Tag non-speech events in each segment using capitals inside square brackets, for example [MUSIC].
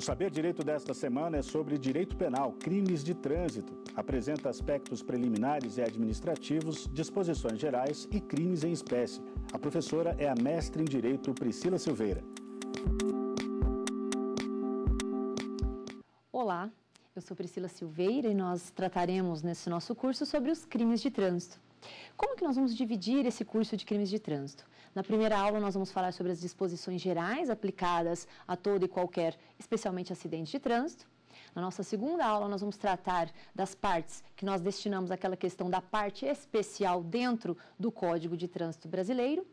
O Saber Direito desta semana é sobre direito penal, crimes de trânsito. Apresenta aspectos preliminares e administrativos, disposições gerais e crimes em espécie. A professora é a mestre em direito Priscila Silveira. Olá, eu sou Priscila Silveira e nós trataremos nesse nosso curso sobre os crimes de trânsito. Como que nós vamos dividir esse curso de crimes de trânsito? Na primeira aula, nós vamos falar sobre as disposições gerais aplicadas a todo e qualquer, especialmente acidente de trânsito. Na nossa segunda aula, nós vamos tratar das partes que nós destinamos àquela questão da parte especial dentro do Código de Trânsito Brasileiro.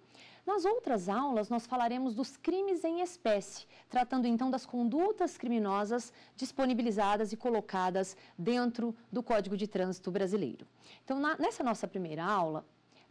Nas outras aulas, nós falaremos dos crimes em espécie, tratando então das condutas criminosas disponibilizadas e colocadas dentro do Código de Trânsito Brasileiro. Então, na, nessa nossa primeira aula,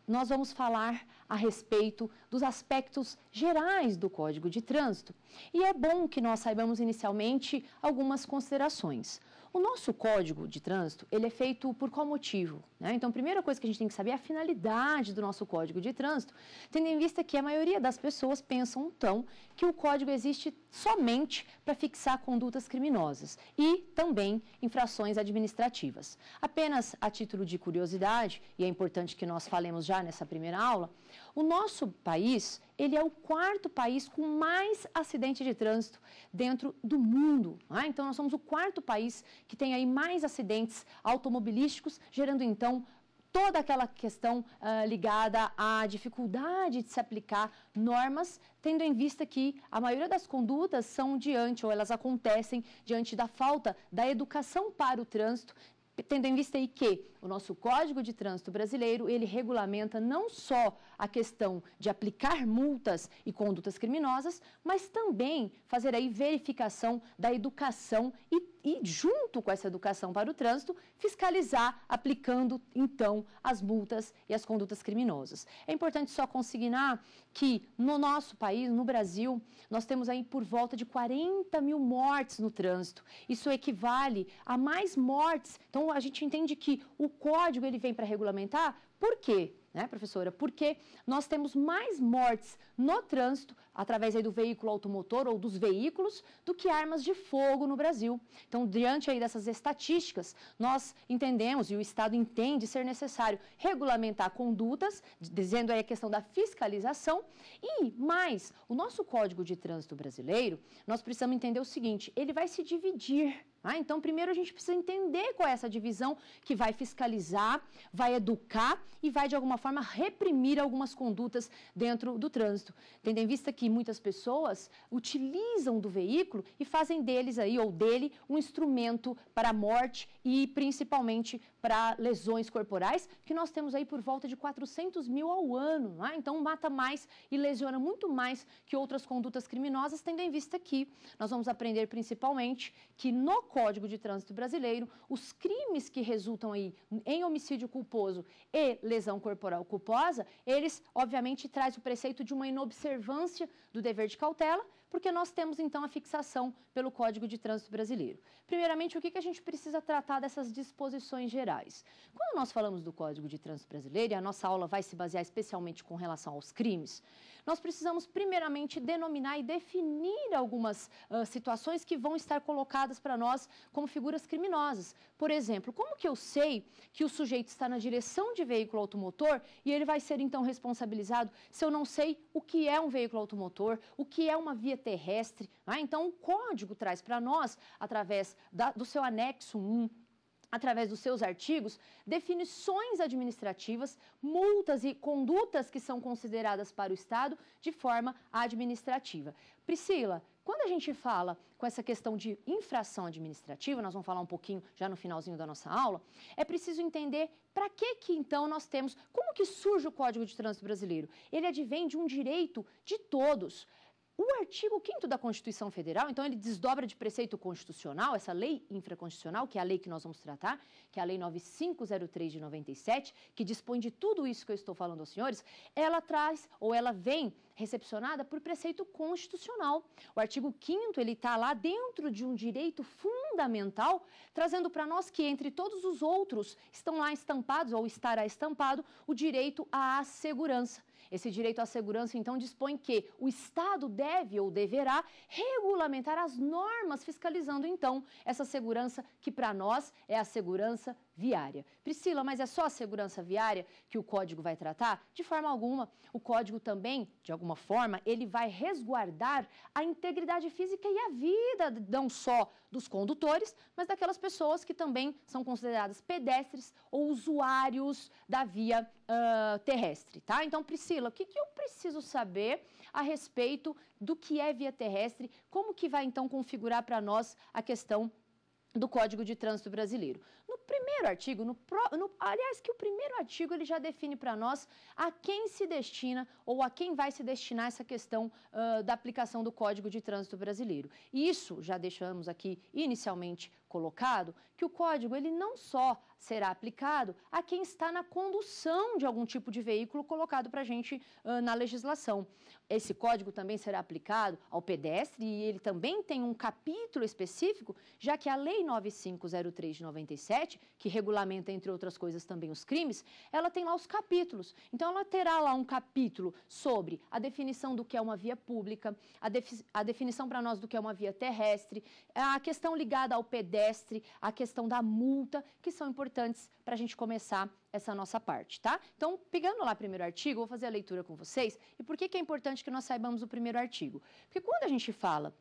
nós vamos falar a respeito dos aspectos gerais do Código de Trânsito. E é bom que nós saibamos inicialmente algumas considerações. O nosso Código de Trânsito, ele é feito por qual motivo? Né? Então, a primeira coisa que a gente tem que saber é a finalidade do nosso Código de Trânsito, tendo em vista que a maioria das pessoas pensam, então, que o código existe somente para fixar condutas criminosas e também infrações administrativas. Apenas a título de curiosidade, e é importante que nós falemos já nessa primeira aula, o nosso país, ele é o quarto país com mais acidente de trânsito dentro do mundo. Né? Então, nós somos o quarto país que tem aí mais acidentes automobilísticos, gerando então toda aquela questão uh, ligada à dificuldade de se aplicar normas, tendo em vista que a maioria das condutas são diante, ou elas acontecem diante da falta da educação para o trânsito, tendo em vista aí que o nosso Código de Trânsito Brasileiro, ele regulamenta não só a questão de aplicar multas e condutas criminosas, mas também fazer aí verificação da educação e e, junto com essa educação para o trânsito, fiscalizar, aplicando então as multas e as condutas criminosas. É importante só consignar que no nosso país, no Brasil, nós temos aí por volta de 40 mil mortes no trânsito. Isso equivale a mais mortes. Então, a gente entende que o código ele vem para regulamentar, por quê? Né, professora? Porque nós temos mais mortes no trânsito através do veículo automotor ou dos veículos, do que armas de fogo no Brasil. Então, diante aí dessas estatísticas, nós entendemos e o Estado entende ser necessário regulamentar condutas, dizendo aí a questão da fiscalização e mais, o nosso Código de Trânsito brasileiro, nós precisamos entender o seguinte, ele vai se dividir ah, então, primeiro a gente precisa entender qual é essa divisão que vai fiscalizar, vai educar e vai, de alguma forma, reprimir algumas condutas dentro do trânsito. Tendo em vista que que muitas pessoas utilizam do veículo e fazem deles aí ou dele um instrumento para a morte e principalmente para lesões corporais, que nós temos aí por volta de 400 mil ao ano. Né? Então, mata mais e lesiona muito mais que outras condutas criminosas, tendo em vista que nós vamos aprender principalmente que no Código de Trânsito Brasileiro, os crimes que resultam aí em homicídio culposo e lesão corporal culposa, eles, obviamente, traz o preceito de uma inobservância do dever de cautela porque nós temos então a fixação pelo Código de Trânsito Brasileiro. Primeiramente, o que, a gente precisa tratar dessas disposições gerais? Quando nós falamos do Código de Trânsito Brasileiro, e a nossa aula vai se basear especialmente com relação aos crimes, nós precisamos primeiramente denominar e definir algumas uh, situações que vão estar colocadas para nós como figuras criminosas. Por exemplo, como que eu sei que o sujeito está na direção de veículo automotor e ele vai ser então responsabilizado se eu não sei o que é um veículo automotor, o que é uma via terrestre. Ah, então, o código traz para nós, através da, do seu anexo 1, através dos seus artigos, definições administrativas, multas e condutas que são consideradas para o Estado de forma administrativa. Priscila, quando a gente fala com essa questão de infração administrativa, nós vamos falar um pouquinho já no finalzinho da nossa aula, é preciso entender para que que então nós temos, como que surge o Código de Trânsito Brasileiro? Ele advém de um direito de todos. O artigo 5 da Constituição Federal, então, ele desdobra de preceito constitucional, essa lei infraconstitucional, que é a lei que nós vamos tratar, que é a Lei 9503 de 97, que dispõe de tudo isso que eu estou falando aos senhores, ela traz ou ela vem recepcionada por preceito constitucional. O artigo 5 ele está lá dentro de um direito fundamental, trazendo para nós que, entre todos os outros, estão lá estampados ou estará estampado o direito à segurança. Esse direito à segurança, então, dispõe que o Estado deve ou deverá regulamentar as normas fiscalizando, então, essa segurança que, para nós, é a segurança viária. Priscila, mas é só a segurança viária que o código vai tratar? De forma alguma. O código também, de alguma forma, ele vai resguardar a integridade física e a vida, não só dos condutores, mas daquelas pessoas que também são consideradas pedestres ou usuários da via uh, terrestre, tá? Então, Priscila, o que, que eu preciso saber a respeito do que é via terrestre? Como que vai, então, configurar para nós a questão do Código de Trânsito Brasileiro. No primeiro artigo, no, no, aliás, que o primeiro artigo ele já define para nós a quem se destina ou a quem vai se destinar essa questão uh, da aplicação do Código de Trânsito Brasileiro. E isso já deixamos aqui inicialmente colocado que o código ele não só será aplicado a quem está na condução de algum tipo de veículo colocado para a gente uh, na legislação. Esse código também será aplicado ao pedestre e ele também tem um capítulo específico, já que a Lei 9503 de 97 que regulamenta, entre outras coisas, também os crimes, ela tem lá os capítulos. Então, ela terá lá um capítulo sobre a definição do que é uma via pública, a, defi a definição para nós do que é uma via terrestre, a questão ligada ao pedestre, a questão da multa, que são importantes para a gente começar essa nossa parte, tá? Então, pegando lá o primeiro artigo, vou fazer a leitura com vocês. E por que, que é importante que nós saibamos o primeiro artigo? Porque quando a gente fala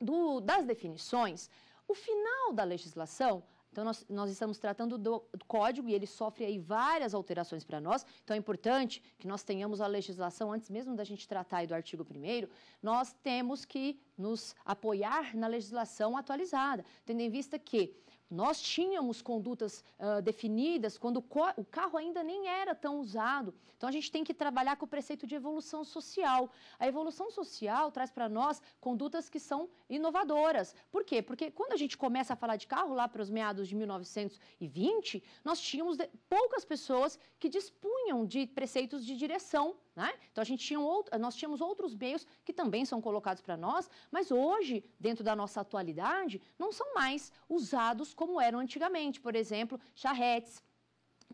do, das definições, o final da legislação então, nós, nós estamos tratando do, código e ele sofre aí várias alterações para nós. Então, é importante que nós tenhamos a legislação, antes mesmo da gente tratar aí do artigo 1 nós temos que nos apoiar na legislação atualizada, tendo em vista que nós tínhamos condutas uh, definidas quando o carro ainda nem era tão usado. Então a gente tem que trabalhar com o preceito de evolução social. A evolução social traz para nós condutas que são inovadoras. Por quê? Porque quando a gente começa a falar de carro lá para os meados de 1920, nós tínhamos poucas pessoas que dispunham de preceitos de direção né? Então, a gente tinha outro, nós tínhamos outros meios que também são colocados para nós, mas hoje, dentro da nossa atualidade, não são mais usados como eram antigamente. Por exemplo, charretes,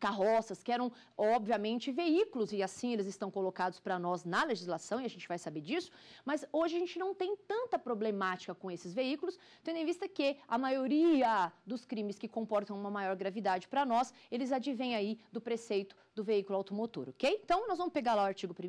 carroças, que eram, obviamente, veículos, e assim eles estão colocados para nós na legislação, e a gente vai saber disso, mas hoje a gente não tem tanta problemática com esses veículos, tendo em vista que a maioria dos crimes que comportam uma maior gravidade para nós, eles advêm aí do preceito do veículo automotor, ok? Então, nós vamos pegar lá o artigo 1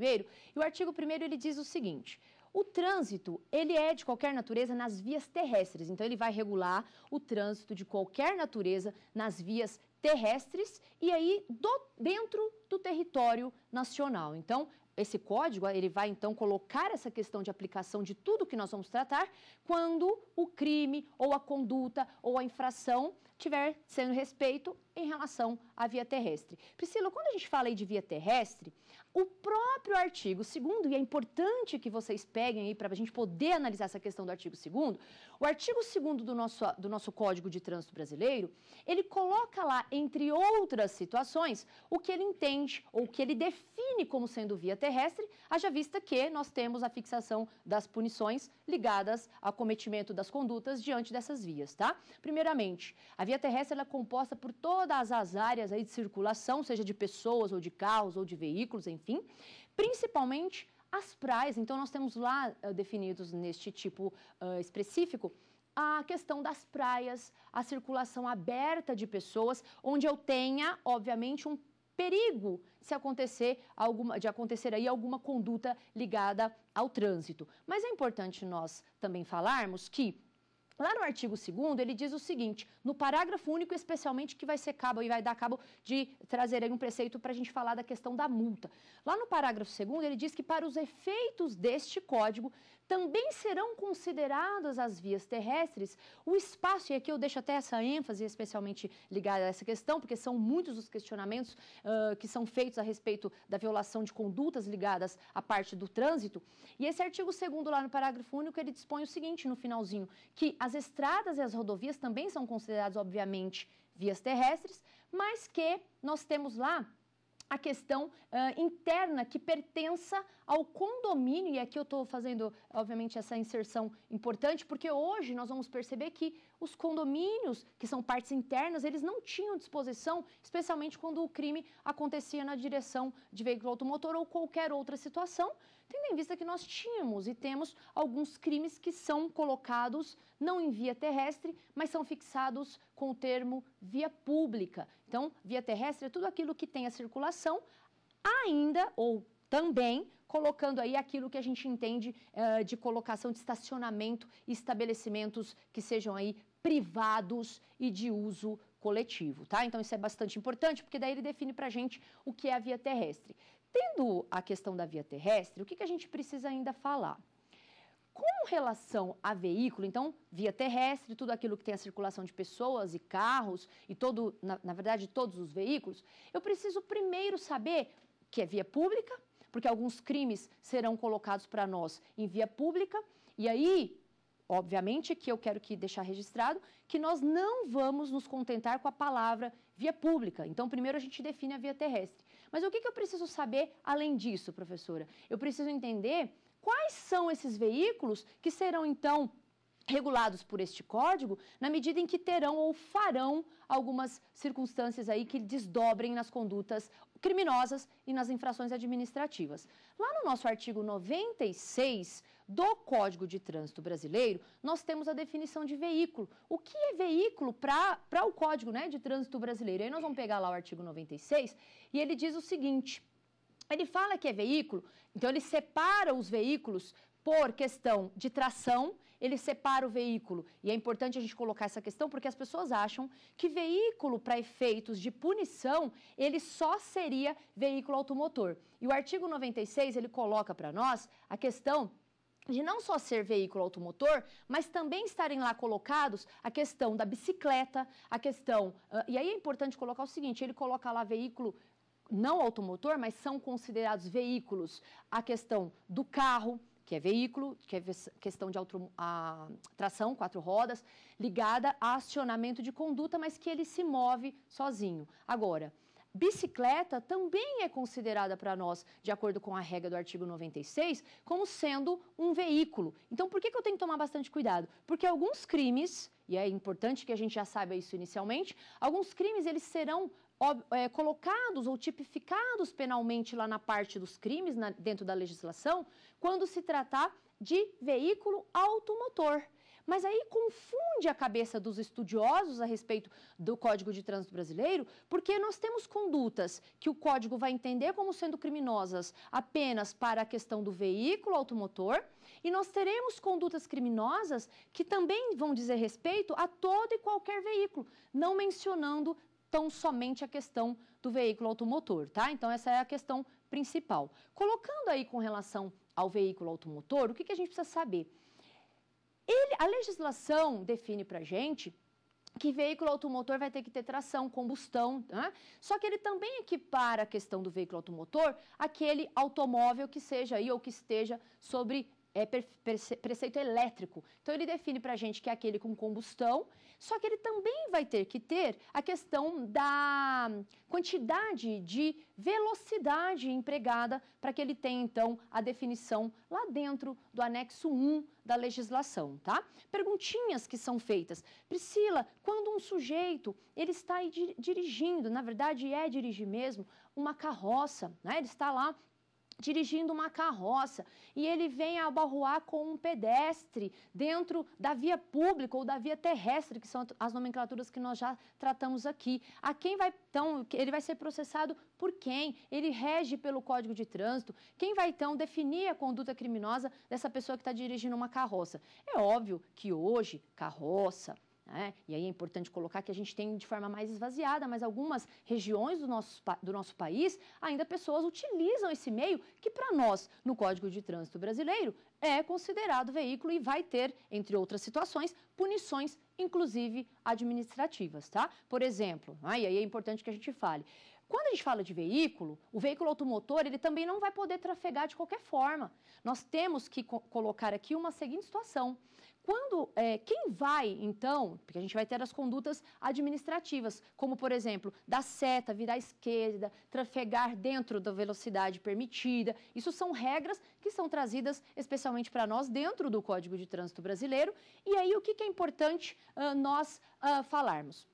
e o artigo 1 ele diz o seguinte, o trânsito, ele é de qualquer natureza nas vias terrestres, então ele vai regular o trânsito de qualquer natureza nas vias terrestres e aí do, dentro do território nacional. Então, esse código ele vai então colocar essa questão de aplicação de tudo que nós vamos tratar quando o crime ou a conduta ou a infração tiver sendo respeito em relação à via terrestre. Priscila, quando a gente fala aí de via terrestre, o próprio artigo 2 e é importante que vocês peguem aí para a gente poder analisar essa questão do artigo 2 o artigo 2 do nosso, do nosso Código de Trânsito Brasileiro, ele coloca lá, entre outras situações, o que ele entende ou o que ele define como sendo via terrestre, haja vista que nós temos a fixação das punições ligadas ao cometimento das condutas diante dessas vias, tá? Primeiramente, a a via terrestre é composta por todas as áreas aí de circulação, seja de pessoas ou de carros ou de veículos, enfim, principalmente as praias. Então, nós temos lá uh, definidos neste tipo uh, específico a questão das praias, a circulação aberta de pessoas, onde eu tenha, obviamente, um perigo se acontecer alguma, de acontecer aí alguma conduta ligada ao trânsito. Mas é importante nós também falarmos que Lá no artigo 2 ele diz o seguinte, no parágrafo único especialmente que vai ser cabo e vai dar cabo de trazer aí um preceito para a gente falar da questão da multa. Lá no parágrafo 2 ele diz que para os efeitos deste código também serão consideradas as vias terrestres o espaço, e aqui eu deixo até essa ênfase especialmente ligada a essa questão, porque são muitos os questionamentos uh, que são feitos a respeito da violação de condutas ligadas à parte do trânsito. E esse artigo 2 lá no parágrafo único, ele dispõe o seguinte no finalzinho, que as estradas e as rodovias também são consideradas, obviamente, vias terrestres, mas que nós temos lá a questão uh, interna que pertença ao condomínio, e aqui eu estou fazendo, obviamente, essa inserção importante, porque hoje nós vamos perceber que os condomínios, que são partes internas, eles não tinham disposição, especialmente quando o crime acontecia na direção de veículo automotor ou qualquer outra situação, tendo em vista que nós tínhamos e temos alguns crimes que são colocados não em via terrestre, mas são fixados com o termo via pública. Então, via terrestre é tudo aquilo que tem a circulação, ainda ou também colocando aí aquilo que a gente entende uh, de colocação de estacionamento e estabelecimentos que sejam aí privados e de uso coletivo, tá? Então isso é bastante importante, porque daí ele define para a gente o que é a via terrestre. Tendo a questão da via terrestre, o que, que a gente precisa ainda falar? Com relação a veículo, então, via terrestre, tudo aquilo que tem a circulação de pessoas e carros, e todo, na, na, verdade, todos os veículos, eu preciso primeiro saber que é via pública, porque alguns crimes serão colocados para nós em via pública, e aí, obviamente, que eu quero que deixar registrado que nós não vamos nos contentar com a palavra via pública. Então, primeiro a gente define a via terrestre. Mas o que, eu preciso saber além disso, professora? Eu preciso entender quais são esses veículos que serão então regulados por este código, na medida em que terão ou farão algumas circunstâncias aí que desdobrem nas condutas criminosas e nas infrações administrativas. Lá no nosso artigo 96 do Código de Trânsito Brasileiro, nós temos a definição de veículo. O que é veículo para o Código né, de Trânsito Brasileiro? Aí nós vamos pegar lá o artigo 96 e ele diz o seguinte. Ele fala que é veículo, então ele separa os veículos por questão de tração, ele separa o veículo. E é importante a gente colocar essa questão porque as pessoas acham que veículo para efeitos de punição, ele só seria veículo automotor. E o artigo 96, ele coloca para nós a questão de não só ser veículo automotor, mas também estarem lá colocados a questão da bicicleta, a questão. Ah, e aí é importante colocar o seguinte: ele coloca lá veículo não automotor, mas são considerados veículos a questão do carro, que é veículo, que é questão de a, tração, quatro rodas, ligada a acionamento de conduta, mas que ele se move sozinho. Agora, bicicleta também é considerada para nós, de acordo com a regra do artigo 96, como sendo um veículo. Então, por que, que eu tenho que tomar bastante cuidado? Porque alguns crimes, e é importante que a gente já saiba isso inicialmente, alguns crimes eles serão é, colocados ou tipificados penalmente lá na parte dos crimes, na, dentro da legislação, quando se tratar de veículo automotor. Mas aí confunde a cabeça dos estudiosos a respeito do Código de Trânsito Brasileiro, porque nós temos condutas que o Código vai entender como sendo criminosas apenas para a questão do veículo automotor, e nós teremos condutas criminosas que também vão dizer respeito a todo e qualquer veículo, não mencionando tão somente a questão do veículo automotor, tá? Então, essa é a questão principal. Colocando aí com relação ao veículo automotor, o que, que a gente precisa saber? Ele, a legislação define para gente que veículo automotor vai ter que ter tração, combustão, né? só que ele também equipara a questão do veículo automotor aquele automóvel que seja aí ou que esteja sobre é preceito elétrico. Então, ele define para a gente que é aquele com combustão, só que ele também vai ter que ter a questão da quantidade de velocidade empregada para que ele tenha, então, a definição lá dentro do anexo 1 da legislação, tá? Perguntinhas que são feitas. Priscila, quando um sujeito, ele está dirigindo, na verdade é dirigir mesmo, uma carroça, né? Ele está lá dirigindo uma carroça e ele vem abarroar com um pedestre dentro da via pública ou da via terrestre, que são as nomenclaturas que nós já tratamos aqui. A quem vai então, ele vai ser processado por quem? Ele rege pelo Código de Trânsito. Quem vai então definir a conduta criminosa dessa pessoa que está dirigindo uma carroça? É óbvio que hoje carroça, né? e aí é importante colocar que a gente tem de forma mais esvaziada, mas algumas regiões do nosso, do nosso país ainda pessoas utilizam esse meio que para nós, no Código de Trânsito Brasileiro, é considerado veículo e vai ter, entre outras situações, punições, inclusive administrativas, tá? Por exemplo, né? aí é importante que a gente fale, quando a gente fala de veículo, o veículo automotor ele também não vai poder trafegar de qualquer forma. Nós temos que co colocar aqui uma seguinte situação. Quando é, quem vai, então, porque a gente vai ter as condutas administrativas, como por exemplo, dar seta, virar à esquerda, trafegar dentro da velocidade permitida. Isso são regras que são trazidas especialmente para nós dentro do Código de Trânsito Brasileiro. E aí, o que, que é importante uh, nós uh, falarmos?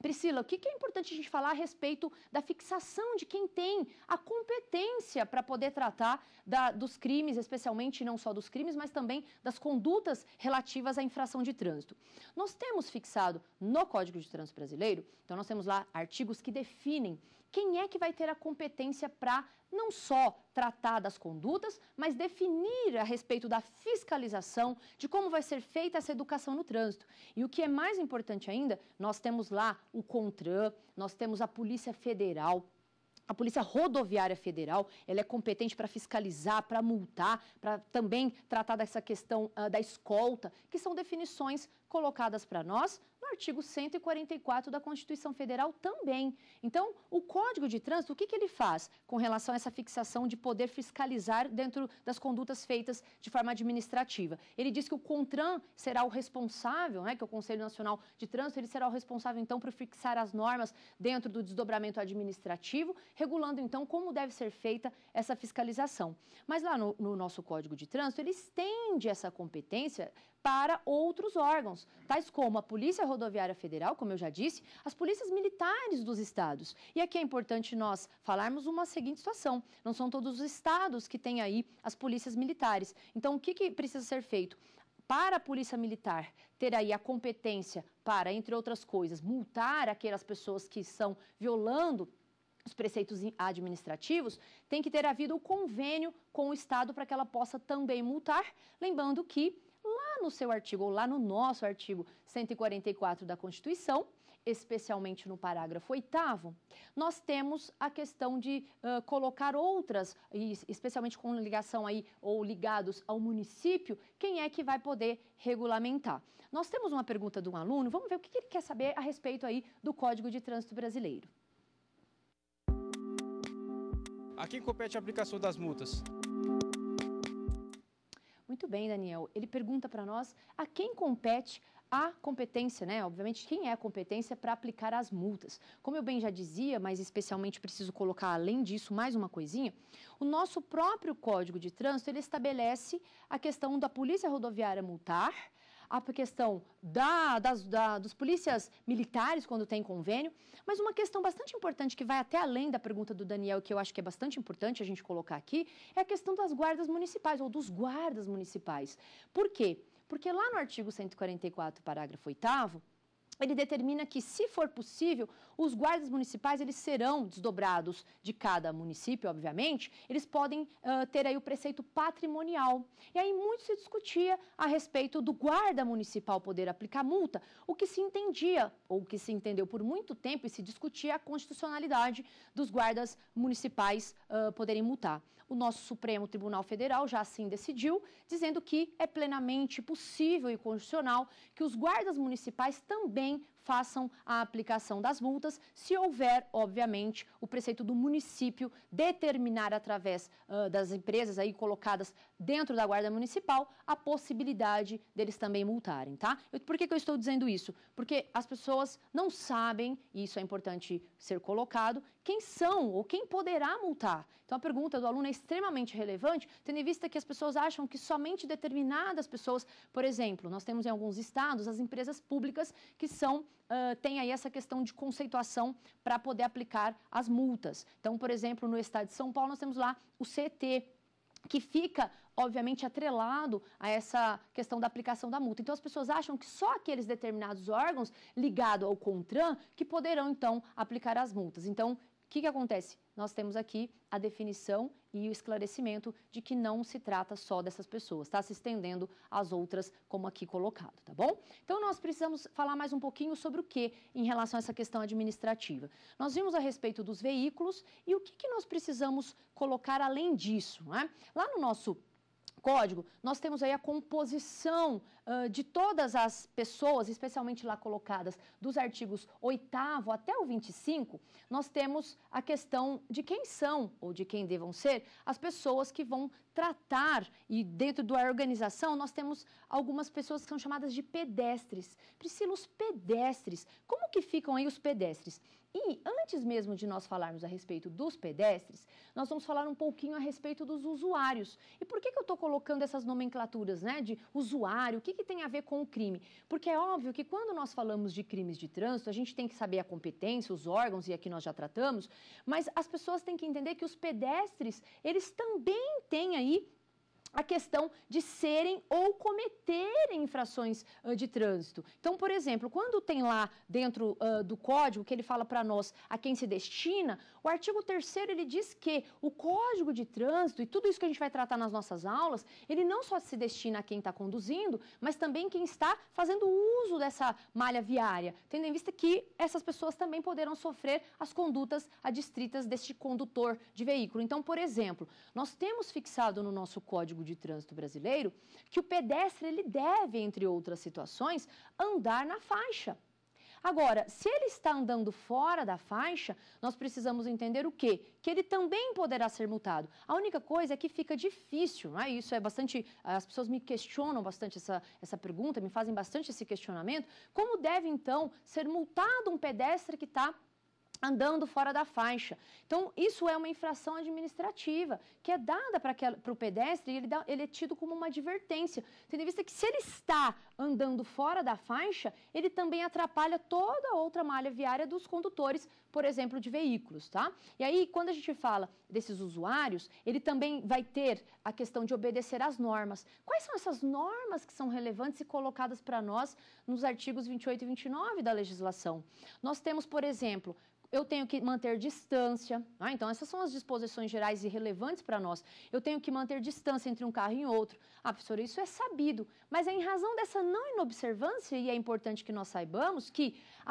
Priscila, o que é importante a gente falar a respeito da fixação de quem tem a competência para poder tratar da, dos crimes, especialmente não só dos crimes, mas também das condutas relativas à infração de trânsito? Nós temos fixado no Código de Trânsito Brasileiro, então nós temos lá artigos que definem quem é que vai ter a competência para não só tratar das condutas, mas definir a respeito da fiscalização, de como vai ser feita essa educação no trânsito. E o que é mais importante ainda, nós temos lá o CONTRAN, nós temos a Polícia Federal, a Polícia Rodoviária Federal, ela é competente para fiscalizar, para multar, para também tratar dessa questão uh, da escolta, que são definições colocadas para nós no artigo 144 da Constituição Federal também. Então, o Código de Trânsito, o que, que ele faz com relação a essa fixação de poder fiscalizar dentro das condutas feitas de forma administrativa? Ele diz que o CONTRAN será o responsável, né, que é o Conselho Nacional de Trânsito, ele será o responsável, então, por fixar as normas dentro do desdobramento administrativo, regulando, então, como deve ser feita essa fiscalização. Mas lá no, no nosso Código de Trânsito, ele estende essa competência para outros órgãos, tais como a Polícia Rodoviária Federal, como eu já disse, as polícias militares dos estados. E aqui é importante nós falarmos uma seguinte situação: não são todos os estados que têm aí as polícias militares. Então, o que, que precisa ser feito? para a Polícia Militar ter aí a competência para, entre outras coisas, multar aquelas pessoas que estão violando os preceitos administrativos, tem que ter havido o convênio com o Estado para que ela possa também multar, lembrando que lá no seu artigo, ou lá no nosso artigo 144 da Constituição, especialmente no parágrafo 8, nós temos a questão de uh, colocar outras, especialmente com ligação aí ou ligados ao município, quem é que vai poder regulamentar. Nós temos uma pergunta de um aluno, vamos ver o que ele quer saber a respeito aí do Código de Trânsito Brasileiro. A quem compete a aplicação das multas? muito bem, Daniel. Ele pergunta para nós a quem compete a competência, né? Obviamente, quem é a competência para aplicar as multas. Como eu bem já dizia, mas especialmente preciso colocar além disso mais uma coisinha, o nosso próprio Código de Trânsito, ele estabelece a questão da Polícia Rodoviária multar, a questão da, das, da, dos polícias militares quando tem convênio, mas uma questão bastante importante que vai até além da pergunta do Daniel, que eu acho que é bastante importante a gente colocar aqui, é a questão das guardas municipais ou dos guardas municipais. Por quê? Porque lá no artigo 144, parágrafo 8 ele determina que, se for possível, os guardas municipais, eles serão desdobrados de cada município, obviamente, eles podem uh, ter aí o preceito patrimonial. E aí muito se discutia a respeito do guarda municipal poder aplicar multa, o que se entendia, ou que se entendeu por muito tempo e se discutia a constitucionalidade dos guardas municipais uh, poderem multar. O nosso Supremo Tribunal Federal já assim decidiu, dizendo que é plenamente possível e constitucional que os guardas municipais também façam a aplicação das multas, se houver, obviamente, o preceito do município determinar através uh, das empresas aí colocadas dentro da Guarda Municipal a possibilidade deles também multarem, tá? Eu, por que, que eu estou dizendo isso? Porque as pessoas não sabem, e isso é importante ser colocado, quem são ou quem poderá multar. Então a pergunta do aluno é extremamente relevante, tendo em vista que as pessoas acham que somente determinadas pessoas, por exemplo, nós temos em alguns estados as empresas públicas que são uh, tem aí essa questão de conceituação para poder aplicar as multas. Então, por exemplo, no estado de São Paulo, nós temos lá o CT, que fica, obviamente, atrelado a essa questão da aplicação da multa. Então, as pessoas acham que só aqueles determinados órgãos ligados ao CONTRAN que poderão, então, aplicar as multas. Então, o que, que acontece? Nós temos aqui a definição e o esclarecimento de que não se trata só dessas pessoas, está se estendendo às outras, como aqui colocado, tá bom? Então, nós precisamos falar mais um pouquinho sobre o que em relação a essa questão administrativa. Nós vimos a respeito dos veículos e o que, que nós precisamos colocar além disso, né? Lá no nosso código, nós temos aí a composição uh, de todas as pessoas, especialmente lá colocadas, dos artigos 8 até o 25, nós temos a questão de quem são ou de quem devam ser as pessoas que vão tratar, e dentro da organização nós temos algumas pessoas que são chamadas de pedestres. Priscila, os pedestres, como que ficam aí os pedestres? E antes mesmo de nós falarmos a respeito dos pedestres, nós vamos falar um pouquinho a respeito dos usuários. E por que, que eu estou colocando essas nomenclaturas né, de usuário? O que, que tem a ver com o crime? Porque é óbvio que quando nós falamos de crimes de trânsito, a gente tem que saber a competência, os órgãos, e aqui nós já tratamos, mas as pessoas têm que entender que os pedestres, eles também têm aí a questão de serem ou cometerem infrações uh, de trânsito. Então, por exemplo, quando tem lá dentro uh, do código que ele fala para nós a quem se destina, o artigo 3 ele diz que o código de trânsito e tudo isso que a gente vai tratar nas nossas aulas, ele não só se destina a quem está conduzindo, mas também quem está fazendo uso dessa malha viária, tendo em vista que essas pessoas também poderão sofrer as condutas adstritas deste condutor de veículo. Então, por exemplo, nós temos fixado no nosso código Código de Trânsito Brasileiro que o pedestre ele deve, entre outras situações, andar na faixa. Agora, se ele está andando fora da faixa, nós precisamos entender o quê? Que ele também poderá ser multado. A única coisa é que fica difícil, não é? Isso é bastante. As pessoas me questionam bastante essa, essa pergunta, me fazem bastante esse questionamento. Como deve, então, ser multado um pedestre que está andando fora da faixa. Então, isso é uma infração administrativa que é dada para o pedestre e ele, dá, ele é tido como uma advertência, tendo em vista que se ele está andando fora da faixa, ele também atrapalha toda a outra malha viária dos condutores por exemplo, de veículos, tá? E aí, quando a gente fala desses usuários, ele também vai ter a questão de obedecer às normas. Quais são essas normas que são relevantes e colocadas para nós nos artigos 28 e 29 da legislação? Nós temos, por exemplo, eu tenho que manter distância. Ah, então, essas são as disposições gerais e relevantes para nós. Eu tenho que manter distância entre um carro e outro. Ah, professora, isso é sabido. Mas é em razão dessa não inobservância, e é importante que nós saibamos, que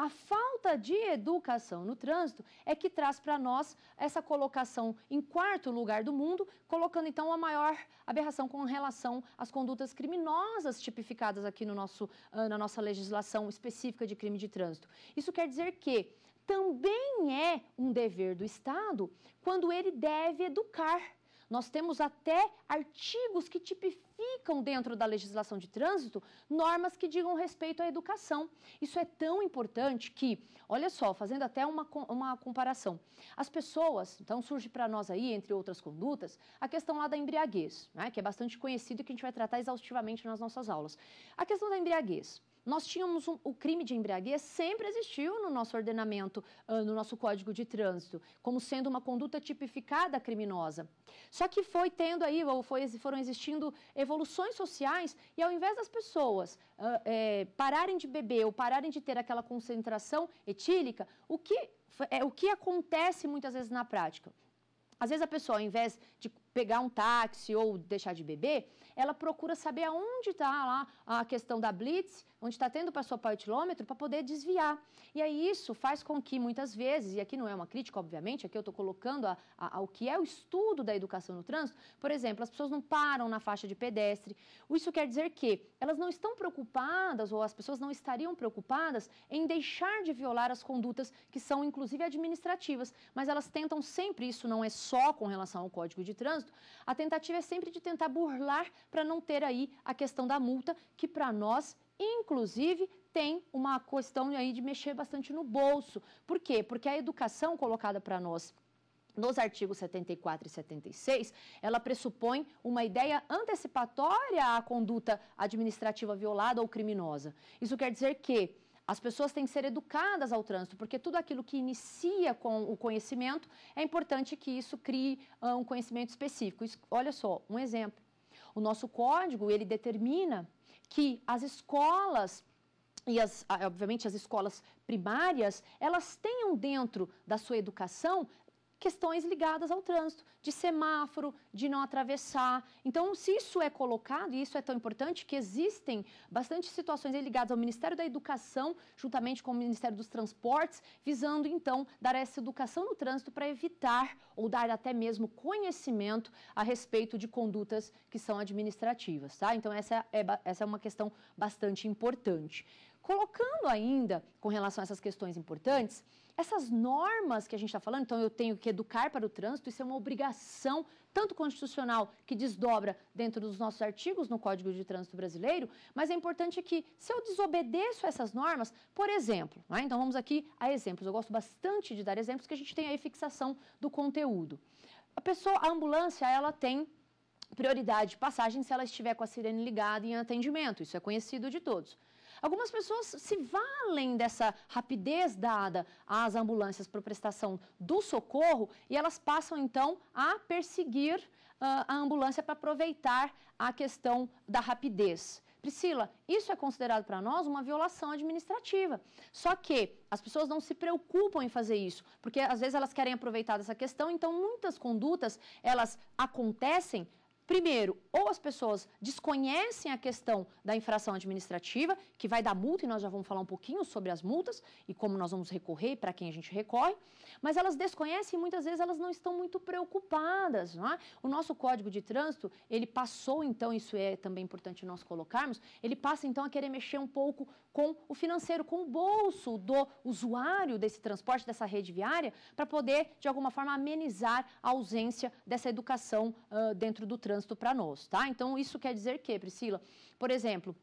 a falta de educação no trânsito trânsito é que traz para nós essa colocação em quarto lugar do mundo, colocando então a maior aberração com relação às condutas criminosas tipificadas aqui no nosso, ah, na nossa legislação específica de crime de trânsito. Isso quer dizer que também é um dever do Estado quando ele deve educar nós temos até artigos que tipificam dentro da legislação de trânsito normas que digam respeito à educação. Isso é tão importante que, olha só, fazendo até uma, uma comparação, as pessoas, então surge para nós aí, entre outras condutas, a questão lá da embriaguez, né, que é bastante conhecido e que a gente vai tratar exaustivamente nas nossas aulas. A questão da embriaguez. Nós tínhamos um, o crime de embriaguez sempre existiu no nosso ordenamento, ah, no nosso Código de Trânsito, como sendo uma conduta tipificada criminosa. Só que foi tendo aí, ou foi, foram existindo evoluções sociais e ao invés das pessoas uh, é, pararem de beber ou pararem de ter aquela concentração etílica, o que, é, o que acontece muitas vezes na prática? Às vezes a pessoa, ao invés de pegar um táxi ou deixar de beber, ela procura saber aonde está lá a questão da blitz, onde está tendo para sopar o quilômetro, para poder desviar. E aí isso faz com que muitas vezes, e aqui não é uma crítica, obviamente, aqui eu estou colocando a, a, ao que é o estudo da educação no trânsito, por exemplo, as pessoas não param na faixa de pedestre. Isso quer dizer que elas não estão preocupadas, ou as pessoas não estariam preocupadas em deixar de violar as condutas que são, inclusive, administrativas, mas elas tentam sempre, isso não é só com relação ao Código de Trânsito, trânsito, a tentativa é sempre de tentar burlar para não ter aí a questão da multa, que para nós, inclusive, tem uma questão aí de mexer bastante no bolso. Por quê? Porque a educação colocada para nós nos artigos 74 e 76, ela pressupõe uma ideia antecipatória à conduta administrativa violada ou criminosa. Isso quer dizer que as pessoas têm que ser educadas ao trânsito, porque tudo aquilo que inicia com o conhecimento é importante que isso crie ah, um conhecimento específico. olha só, um exemplo. O nosso código ele determina que as escolas e as, ah, obviamente as escolas primárias, elas tenham dentro da sua educação questões ligadas ao trânsito, de semáforo, de não atravessar. Então, se isso é colocado, e isso é tão importante, que existem bastante situações ligadas ao Ministério da Educação, juntamente com o Ministério dos Transportes, visando, então, dar essa educação no trânsito para evitar ou dar até mesmo conhecimento a respeito de condutas que são administrativas, tá? Então, essa é, é essa é uma questão bastante importante. Colocando ainda, com relação a essas questões importantes, essas normas que a gente está falando, então eu tenho que educar para o trânsito, isso é uma obrigação, tanto constitucional, que desdobra dentro dos nossos artigos no Código de Trânsito Brasileiro, mas é importante que, se eu desobedeço a essas normas, por exemplo, né, então vamos aqui a exemplos, eu gosto bastante de dar exemplos, que a gente tem aí fixação do conteúdo. A pessoa, a ambulância, ela tem prioridade de passagem se ela estiver com a sirene ligada em atendimento, isso é conhecido de todos. Algumas pessoas se valem dessa rapidez dada às ambulâncias para prestação do socorro e elas passam então a perseguir uh, a ambulância para aproveitar a questão da rapidez. Priscila, isso é considerado para nós uma violação administrativa. Só que as pessoas não se preocupam em fazer isso, porque às vezes elas querem aproveitar dessa questão, então muitas condutas elas acontecem Primeiro, ou as pessoas desconhecem a questão da infração administrativa, que vai dar multa, e nós já vamos falar um pouquinho sobre as multas e como nós vamos recorrer e para quem a gente recorre, mas elas desconhecem e muitas vezes elas não estão muito preocupadas. Não é? O nosso Código de Trânsito, ele passou, então, isso é também importante nós colocarmos, ele passa, então, a querer mexer um pouco com o financeiro, com o bolso do usuário desse transporte, dessa rede viária, para poder, de alguma forma, amenizar a ausência dessa educação uh, dentro do trânsito trânsito para nós, tá? Então, isso quer dizer que, Priscila, por exemplo,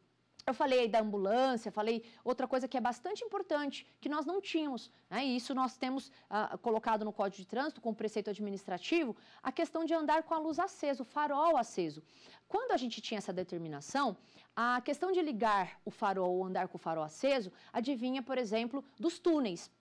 eu falei da ambulância, falei outra coisa que é bastante importante, que nós não tínhamos. Né? E isso nós temos ah, colocado no Código de Trânsito, com o preceito administrativo, a questão de andar com a luz acesa, o farol aceso. Quando a gente tinha essa determinação, a questão de ligar o farol ou andar com o farol aceso adivinha, por exemplo, dos túneis.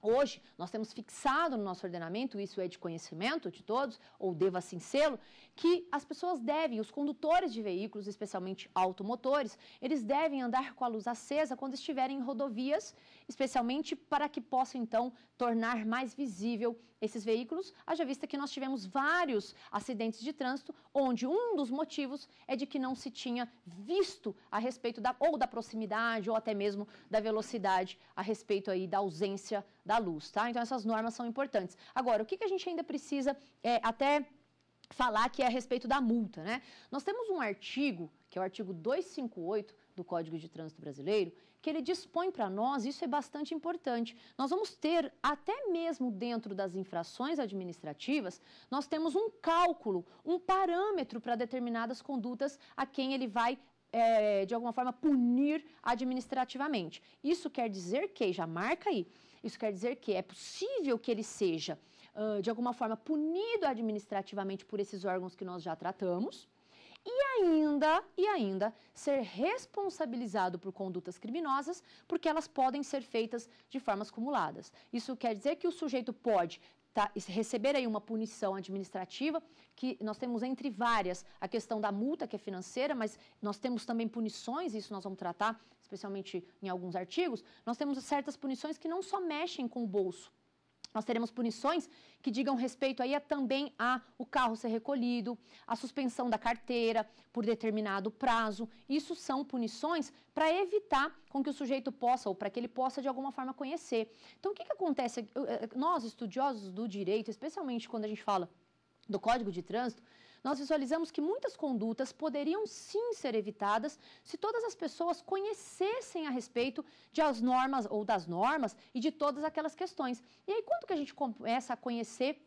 Hoje, nós temos fixado no nosso ordenamento, isso é de conhecimento de todos, ou devo assim sê-lo, que as pessoas devem, os condutores de veículos, especialmente automotores, eles devem andar com a luz acesa quando estiverem em rodovias especialmente para que possa então tornar mais visível esses veículos, haja vista que nós tivemos vários acidentes de trânsito, onde um dos motivos é de que não se tinha visto a respeito da, ou da proximidade, ou até mesmo da velocidade, a respeito aí da ausência da luz, tá? Então essas normas são importantes. Agora, o que, que a gente ainda precisa é, até falar que é a respeito da multa, né? Nós temos um artigo, que é o artigo 258 do Código de Trânsito Brasileiro, que ele dispõe para nós, isso é bastante importante. Nós vamos ter, até mesmo dentro das infrações administrativas, nós temos um cálculo, um parâmetro para determinadas condutas a quem ele vai é, de alguma forma, punir administrativamente. Isso quer dizer que, já marca aí, isso quer dizer que é possível que ele seja, uh, de alguma forma, punido administrativamente por esses órgãos que nós já tratamos e ainda, e ainda ser responsabilizado por condutas criminosas, porque elas podem ser feitas de formas cumuladas. Isso quer dizer que o sujeito pode Tá, receber aí uma punição administrativa, que nós temos entre várias a questão da multa, que é financeira, mas nós temos também punições, isso nós vamos tratar especialmente em alguns artigos, nós temos certas punições que não só mexem com o bolso, nós teremos punições que digam respeito aí a, também a o carro ser recolhido, a suspensão da carteira por determinado prazo. Isso são punições para evitar com que o sujeito possa ou para que ele possa de alguma forma conhecer. Então, o que, que acontece? Eh, nós, estudiosos do direito, especialmente quando a gente fala do Código de Trânsito, nós visualizamos que muitas condutas poderiam sim ser evitadas se todas as pessoas conhecessem a respeito de as normas ou das normas e de todas aquelas questões. E aí, quando que a gente começa a conhecer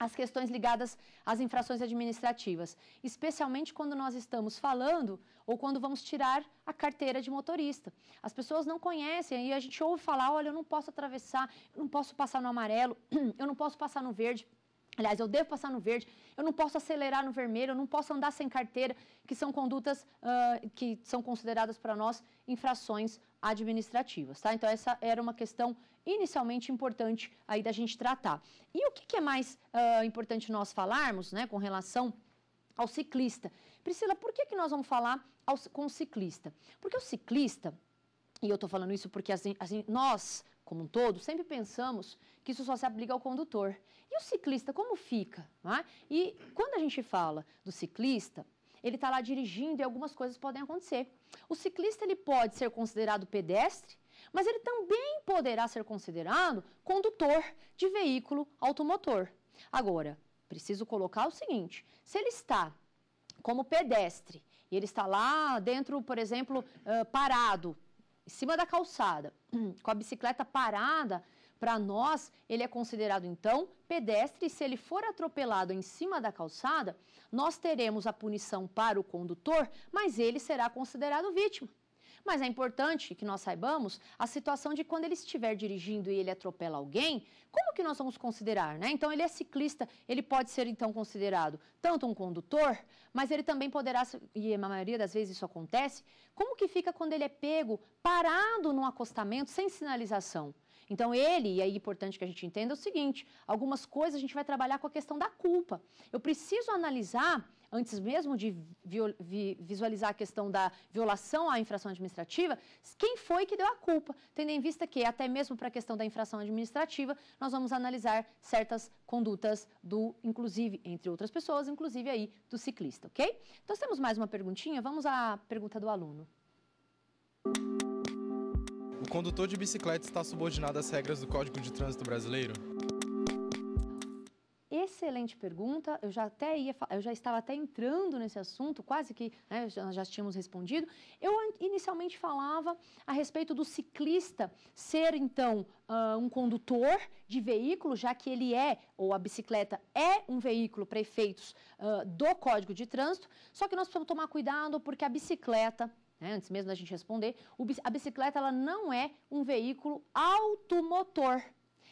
as questões ligadas às infrações administrativas, especialmente quando nós estamos falando ou quando vamos tirar a carteira de motorista. As pessoas não conhecem e a gente ouve falar, olha, eu não posso atravessar, eu não posso passar no amarelo, [CLEARS THROAT] eu não posso passar no verde. Aliás, eu devo passar no verde, eu não posso acelerar no vermelho, eu não posso andar sem carteira, que são condutas uh, que são consideradas para nós infrações administrativas, tá? Então, essa era uma questão inicialmente importante aí da gente tratar. E o que, que é mais uh, importante nós falarmos, né, com relação ao ciclista? Priscila, por que, que nós vamos falar ao, com o ciclista? Porque o ciclista, e eu estou falando isso porque assim, assim, nós, como um todo, sempre pensamos que isso só se aplica ao condutor. E o ciclista, como fica? É? E quando a gente fala do ciclista, ele está lá dirigindo e algumas coisas podem acontecer. O ciclista ele pode ser considerado pedestre, mas ele também poderá ser considerado condutor de veículo automotor. Agora, preciso colocar o seguinte: se ele está como pedestre e ele está lá dentro, por exemplo, uh, parado, em cima da calçada, [CLEARS THROAT] com a bicicleta parada para nós, ele é considerado então pedestre e se ele for atropelado em cima da calçada, nós teremos a punição para o condutor, mas ele será considerado vítima. Mas é importante que nós saibamos a situação de quando ele estiver dirigindo e ele atropela alguém, como que nós vamos considerar, né? Então ele é ciclista, ele pode ser então considerado tanto um condutor, mas ele também poderá, e a maioria das vezes isso acontece, como que fica quando ele é pego parado num acostamento sem sinalização? Então ele, e aí é importante que a gente entenda é o seguinte, algumas coisas a gente vai trabalhar com a questão da culpa. Eu preciso analisar antes mesmo de visualizar a questão da violação à infração administrativa, quem foi que deu a culpa, tendo em vista que, até mesmo para a questão da infração administrativa, nós vamos analisar certas condutas do, inclusive, entre outras pessoas, inclusive aí do ciclista, ok? Então, temos mais uma perguntinha, vamos à pergunta do aluno. O condutor de bicicleta está subordinado às regras do Código de Trânsito Brasileiro? Excelente pergunta. Eu já até ia, eu já estava até entrando nesse assunto, quase que né, já, já tínhamos respondido. Eu inicialmente falava a respeito do ciclista ser então uh, um condutor de veículo, já que ele é ou a bicicleta é um veículo para efeitos uh, ah, do Código de Trânsito. Só que nós precisamos tomar cuidado porque a bicicleta né, antes mesmo da gente responder, a bicicleta ela não é um veículo automotor.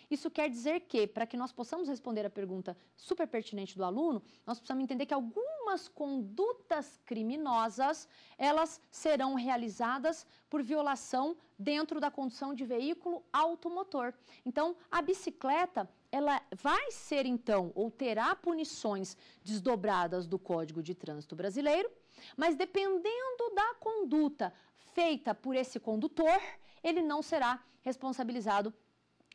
Isso quer dizer que, para que nós possamos responder a pergunta super pertinente do aluno, nós precisamos entender que algumas condutas criminosas, elas serão realizadas por violação dentro da condução de veículo automotor. Então, a bicicleta, ela vai ser então ou terá punições desdobradas do Código de Trânsito Brasileiro, mas dependendo da conduta feita por esse condutor, ele não será responsabilizado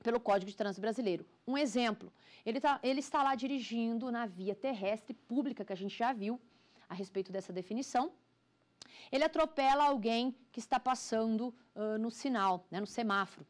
pelo Código de Trânsito Brasileiro. Um exemplo, ele, tá, ele está lá dirigindo na via terrestre pública, que a gente já viu a respeito dessa definição, ele atropela alguém que está passando uh, no sinal, né, no semáforo.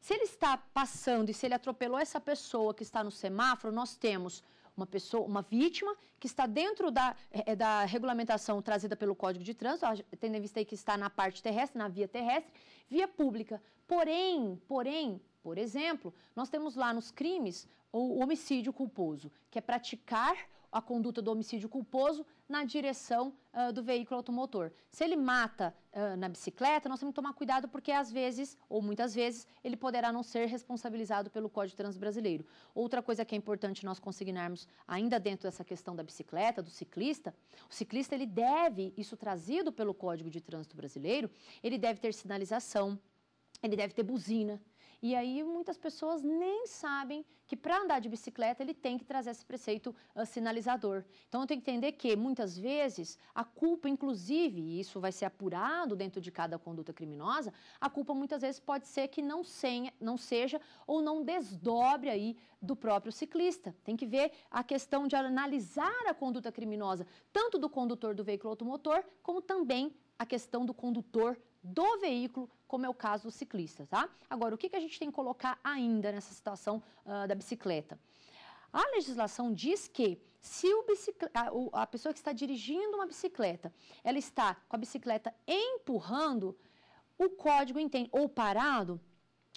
Se ele está passando e se ele atropelou essa pessoa que está no semáforo, nós temos uma pessoa, uma vítima que está dentro da, eh, da regulamentação trazida pelo Código de Trânsito, tendo em vista que está na parte terrestre, na via terrestre, via pública. Porém, porém, por exemplo, nós temos lá nos crimes o homicídio culposo, que é praticar a conduta do homicídio culposo na direção uh, do veículo automotor. Se ele mata uh, na bicicleta, nós temos que tomar cuidado porque às vezes, ou muitas vezes, ele poderá não ser responsabilizado pelo Código trânsito Brasileiro. Outra coisa que é importante nós consignarmos ainda dentro dessa questão da bicicleta, do ciclista, o ciclista ele deve, isso trazido pelo Código de Trânsito Brasileiro, ele deve ter sinalização, ele deve ter buzina, e aí muitas pessoas nem sabem que para andar de bicicleta ele tem que trazer esse preceito uh, sinalizador. Então tem que entender que muitas vezes a culpa, inclusive, e isso vai ser apurado dentro de cada conduta criminosa, a culpa muitas vezes pode ser que não, senha, não seja ou não desdobre aí do próprio ciclista. Tem que ver a questão de analisar a conduta criminosa, tanto do condutor do veículo automotor, como também a questão do condutor do veículo, como é o caso do ciclista, tá? Agora, o que, que a gente tem que colocar ainda nessa situação uh, da bicicleta? A legislação diz que se o a, a pessoa que está dirigindo uma bicicleta, ela está com a bicicleta empurrando, o código entende, ou parado,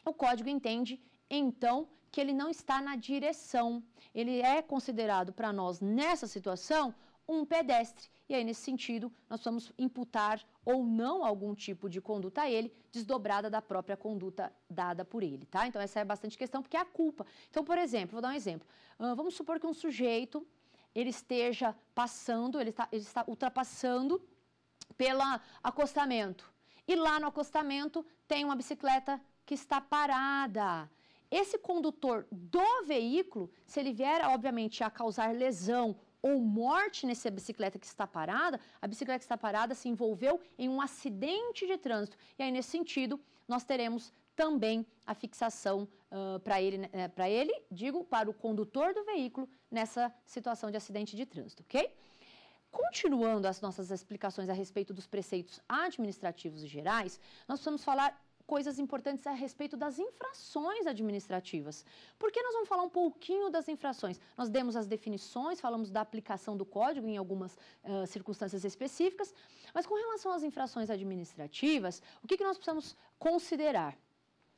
o código entende, então, que ele não está na direção. Ele é considerado para nós, nessa situação, um pedestre. E aí, nesse sentido, nós vamos imputar ou não algum tipo de conduta a ele, desdobrada da própria conduta dada por ele, tá? Então, essa é bastante questão, porque é a culpa. Então, por exemplo, vou dar um exemplo. Ah, vamos supor que um sujeito, ele esteja passando, ele está, ele está ultrapassando pelo acostamento. E lá no acostamento tem uma bicicleta que está parada. Esse condutor do veículo, se ele vier, obviamente, a causar lesão ou morte nessa bicicleta que está parada, a bicicleta que está parada se envolveu em um acidente de trânsito. E aí, nesse sentido, nós teremos também a fixação uh, para ele, né, é, para ele, digo, para o condutor do veículo nessa situação de acidente de trânsito, ok? Continuando as nossas explicações a respeito dos preceitos administrativos gerais, nós precisamos falar coisas importantes a respeito das infrações administrativas. Por que nós vamos falar um pouquinho das infrações? Nós demos as definições, falamos da aplicação do código em algumas uh, circunstâncias específicas, mas com relação às infrações administrativas, o que, que nós precisamos considerar?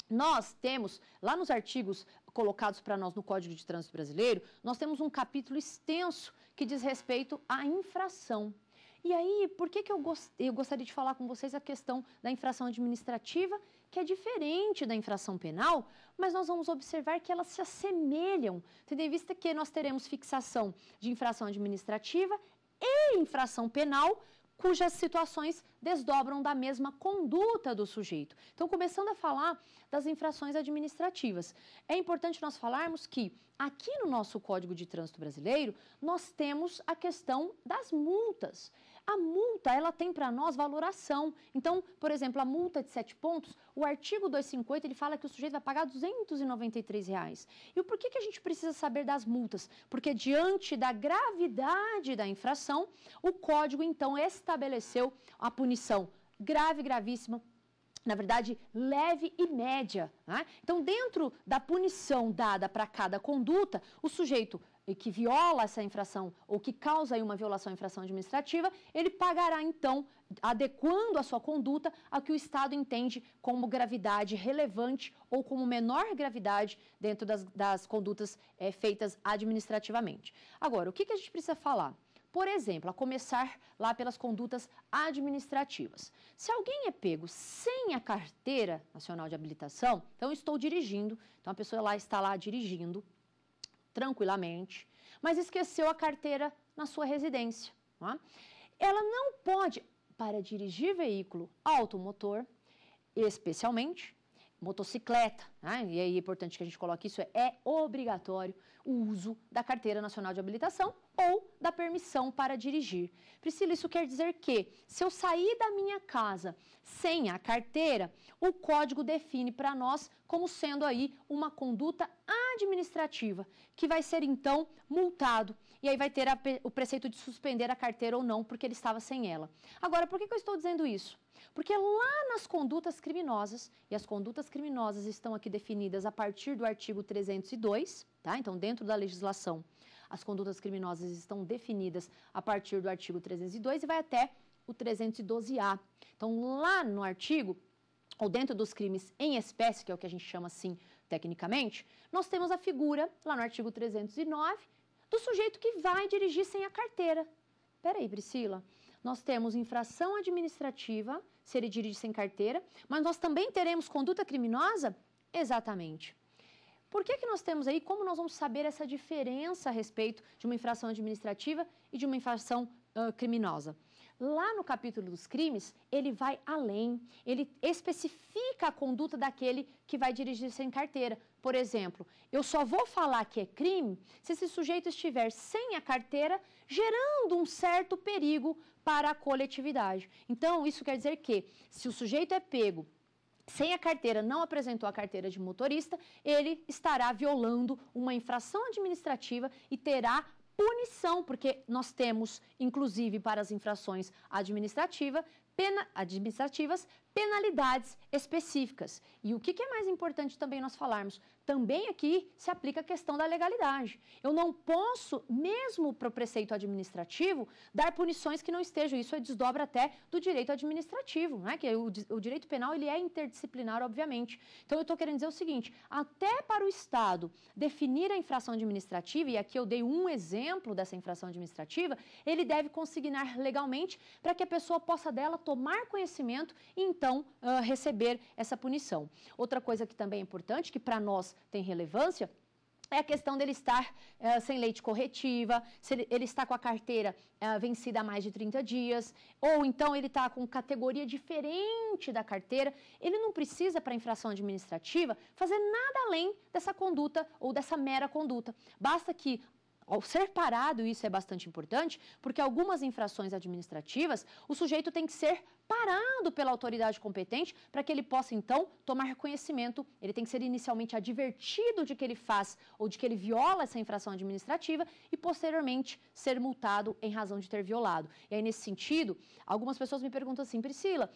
Nós temos, lá nos artigos colocados para nós no Código de Trânsito Brasileiro, nós temos um capítulo extenso que diz respeito à infração. E aí, por que, que eu, gost... eu gostaria de falar com vocês a questão da infração administrativa que é diferente da infração penal, mas nós vamos observar que elas se assemelham, tendo em vista que nós teremos fixação de infração administrativa e infração penal, cujas situações desdobram da mesma conduta do sujeito. Então, começando a falar das infrações administrativas, é importante nós falarmos que aqui no nosso Código de Trânsito Brasileiro, nós temos a questão das multas. A multa, ela tem para nós valoração. Então, por exemplo, a multa de 7 pontos, o artigo 250, ele fala que o sujeito vai pagar R$ 293. Reais. E por que, que a gente precisa saber das multas? Porque diante da gravidade da infração, o código então estabeleceu a punição grave, gravíssima, na verdade, leve e média. Né? Então, dentro da punição dada para cada conduta, o sujeito que viola essa infração ou que causa aí uma violação à infração administrativa, ele pagará então, adequando a sua conduta a que o Estado entende como gravidade relevante ou como menor gravidade dentro das, das condutas é, feitas administrativamente. Agora, o que, que a gente precisa falar? Por exemplo, a começar lá pelas condutas administrativas. Se alguém é pego sem a carteira nacional de habilitação, então estou dirigindo, então a pessoa lá está lá dirigindo, tranquilamente, mas esqueceu a carteira na sua residência. É? Ela não pode, para dirigir veículo automotor, especialmente motocicleta, né? e é importante que a gente coloque isso, é, é obrigatório o uso da Carteira Nacional de Habilitação ou da permissão para dirigir. Priscila, isso quer dizer que se eu sair da minha casa sem a carteira, o código define para nós como sendo aí uma conduta administrativa, que vai ser então multado. E aí vai ter a, o preceito de suspender a carteira ou não, porque ele estava sem ela. Agora, por que, que eu estou dizendo isso? Porque lá nas condutas criminosas, e as condutas criminosas estão aqui definidas a partir do artigo 302, tá? Então, dentro da legislação, as condutas criminosas estão definidas a partir do artigo 302 e vai até o 312A. Então, lá no artigo, ou dentro dos crimes em espécie, que é o que a gente chama assim tecnicamente, nós temos a figura, lá no artigo 309, do sujeito que vai dirigir sem a carteira. Peraí, Priscila, nós temos infração administrativa, se ele dirige sem carteira, mas nós também teremos conduta criminosa? Exatamente. Por que, que nós temos aí, como nós vamos saber essa diferença a respeito de uma infração administrativa e de uma infração uh, criminosa? Lá no capítulo dos crimes, ele vai além, ele especifica a conduta daquele que vai dirigir sem carteira. Por exemplo, eu só vou falar que é crime se esse sujeito estiver sem a carteira, gerando um certo perigo para a coletividade. Então, isso quer dizer que se o sujeito é pego sem a carteira, não apresentou a carteira de motorista, ele estará violando uma infração administrativa e terá punição, porque nós temos, inclusive para as infrações administrativa, pena, administrativas, penalidades específicas. E o que, é mais importante também nós falarmos? Também aqui se aplica a questão da legalidade. Eu não posso, mesmo para o preceito administrativo, dar punições que não estejam. Isso é desdobra até do direito administrativo, né? que o, o direito penal ele é interdisciplinar, obviamente. Então, eu estou querendo dizer o seguinte, até para o Estado definir a infração administrativa, e aqui eu dei um exemplo dessa infração administrativa, ele deve consignar legalmente para que a pessoa possa dela tomar conhecimento e então então uh, receber essa punição. Outra coisa que também é importante, que para nós tem relevância, é a questão dele estar uh, sem leite corretiva, se ele, ele está com a carteira uh, vencida há mais de 30 dias, ou então ele está com categoria diferente da carteira, ele não precisa, para infração administrativa, fazer nada além dessa conduta ou dessa mera conduta. Basta que ao ser parado, isso é bastante importante, porque algumas infrações administrativas, o sujeito tem que ser parado pela autoridade competente para que ele possa então tomar reconhecimento Ele tem que ser inicialmente advertido de que ele faz ou de que ele viola essa infração administrativa e posteriormente ser multado em razão de ter violado. E aí nesse sentido, algumas pessoas me perguntam assim, Priscila,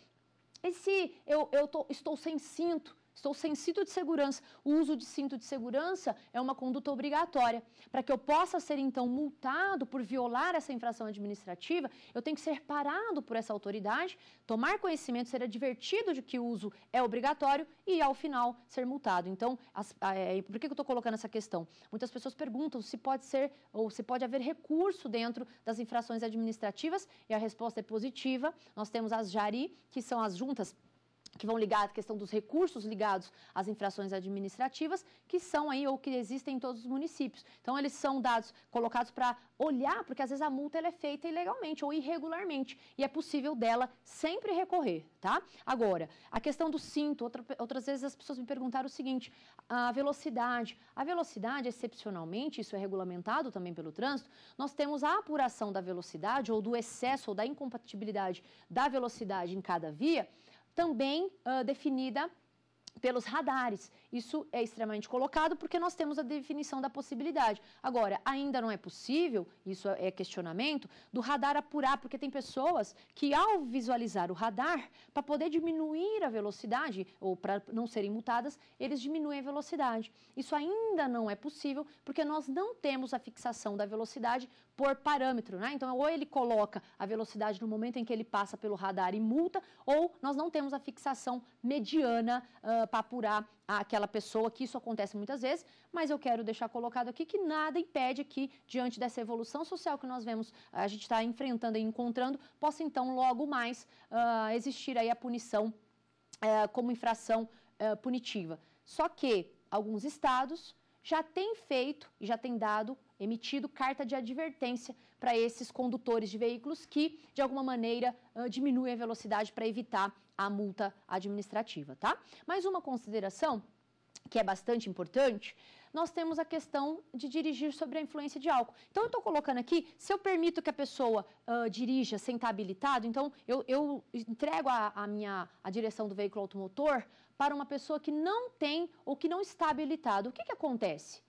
e se eu, eu tô, estou sem cinto Estou sem cinto de segurança. O uso de cinto de segurança é uma conduta obrigatória. Para que eu possa ser, então, multado por violar essa infração administrativa, eu tenho que ser parado por essa autoridade, tomar conhecimento, ser advertido de que o uso é obrigatório e, ao final, ser multado. Então, as, é, por que eu estou colocando essa questão? Muitas pessoas perguntam se pode ser ou se pode haver recurso dentro das infrações administrativas e a resposta é positiva. Nós temos as JARI, que são as juntas que vão ligar à questão dos recursos ligados às infrações administrativas, que são aí ou que existem em todos os municípios. Então, eles são dados colocados para olhar, porque às vezes a multa é feita ilegalmente ou irregularmente, e é possível dela sempre recorrer, tá? Agora, a questão do cinto, outra, outras vezes as pessoas me perguntaram o seguinte, a velocidade. A velocidade, excepcionalmente, isso é regulamentado também pelo trânsito, nós temos a apuração da velocidade ou do excesso ou da incompatibilidade da velocidade em cada via, também uh, definida pelos radares. Isso é extremamente colocado porque nós temos a definição da possibilidade. Agora, ainda não é possível, isso é questionamento, do radar apurar, porque tem pessoas que, ao visualizar o radar, para poder diminuir a velocidade ou para não serem multadas, eles diminuem a velocidade. Isso ainda não é possível porque nós não temos a fixação da velocidade por parâmetro, né? Então, ou ele coloca a velocidade no momento em que ele passa pelo radar e multa, ou nós não temos a fixação mediana uh, para apurar aquela daquela pessoa, que isso acontece muitas vezes, mas eu quero deixar colocado aqui que nada impede que, diante dessa evolução social que nós vemos, a gente está enfrentando e encontrando, possa então logo mais uh, existir aí a punição uh, como infração uh, punitiva. Só que alguns estados já têm feito e já têm dado emitido carta de advertência para esses condutores de veículos que, de alguma maneira, ah, diminuem a velocidade para evitar a multa administrativa, tá? Mais uma consideração que é bastante importante, nós temos a questão de dirigir sobre a influência de álcool. Então, eu estou colocando aqui, se eu permito que a pessoa uh, dirija sem estar tá habilitado, então eu, eu entrego a, a, minha, a direção do veículo automotor para uma pessoa que não tem ou que não está habilitado. O que, que acontece?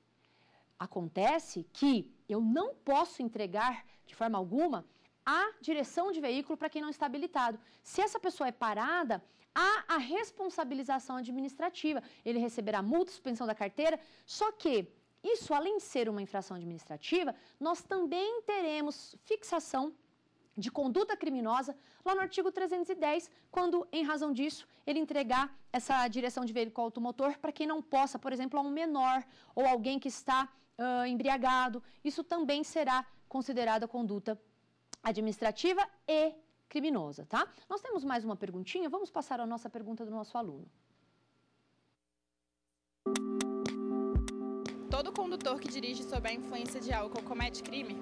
Acontece que eu não posso entregar de forma alguma a direção de veículo para quem não está habilitado. Se essa pessoa é parada, há a responsabilização administrativa. Ele receberá multa, suspensão da carteira, só que isso, além de ser uma infração administrativa, nós também teremos fixação de conduta criminosa lá no artigo 310, quando, em razão disso, ele entregar essa direção de veículo automotor para quem não possa, por exemplo, a um menor ou alguém que está uh, embriagado. Isso também será considerada conduta administrativa e criminosa, tá? Nós temos mais uma perguntinha, vamos passar a nossa pergunta do nosso aluno. Todo condutor que dirige sob a influência de álcool comete crime?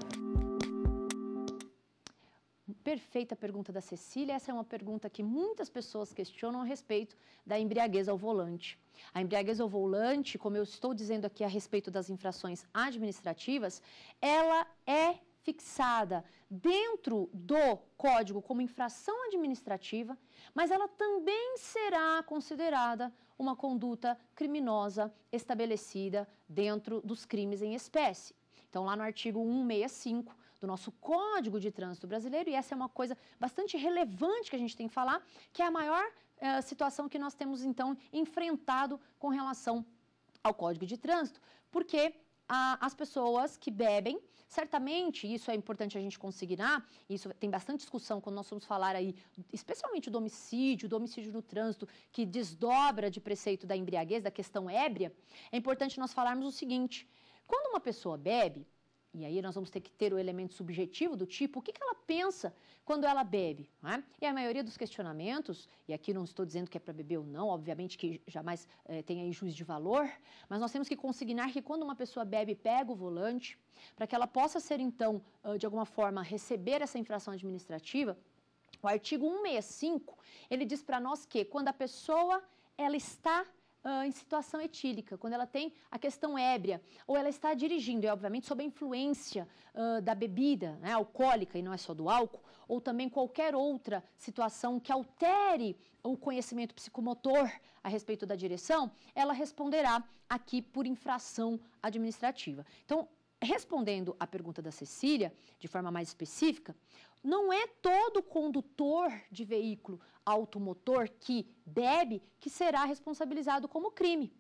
Perfeita pergunta da Cecília. Essa é uma pergunta que muitas pessoas questionam a respeito da embriaguez ao volante. A embriaguez ao volante, como eu estou dizendo aqui a respeito das infrações administrativas, ela é fixada dentro do código como infração administrativa, mas ela também será considerada uma conduta criminosa estabelecida dentro dos crimes em espécie. Então, lá no artigo 165 do nosso Código de Trânsito Brasileiro, e essa é uma coisa bastante relevante que a gente tem que falar, que é a maior eh, situação que nós temos, então, enfrentado com relação ao Código de Trânsito, porque a, as pessoas que bebem. Certamente, isso é importante a gente consignar, isso tem bastante discussão quando nós vamos falar aí, especialmente do homicídio, do homicídio no trânsito, que desdobra de preceito da embriaguez, da questão ébria, é importante nós falarmos o seguinte, quando uma pessoa bebe, e aí nós vamos ter que ter o elemento subjetivo do tipo, o que, que ela pensa quando ela bebe. É? E a maioria dos questionamentos, e aqui não estou dizendo que é para beber ou não, obviamente que jamais é, eh, tem aí juiz de valor, mas nós temos que consignar que quando uma pessoa bebe, pega o volante, para que ela possa ser então, de alguma forma, receber essa infração administrativa, o artigo 165, ele diz para nós que quando a pessoa ela está uh, em situação etílica, quando ela tem a questão ébria, ou ela está dirigindo, e obviamente sob a influência uh, da bebida né, alcoólica, e não é só do álcool, ou também qualquer outra situação que altere o conhecimento psicomotor a respeito da direção, ela responderá aqui por infração administrativa. Então, respondendo à pergunta da Cecília, de forma mais específica, não é todo condutor de veículo automotor que bebe que será responsabilizado como crime.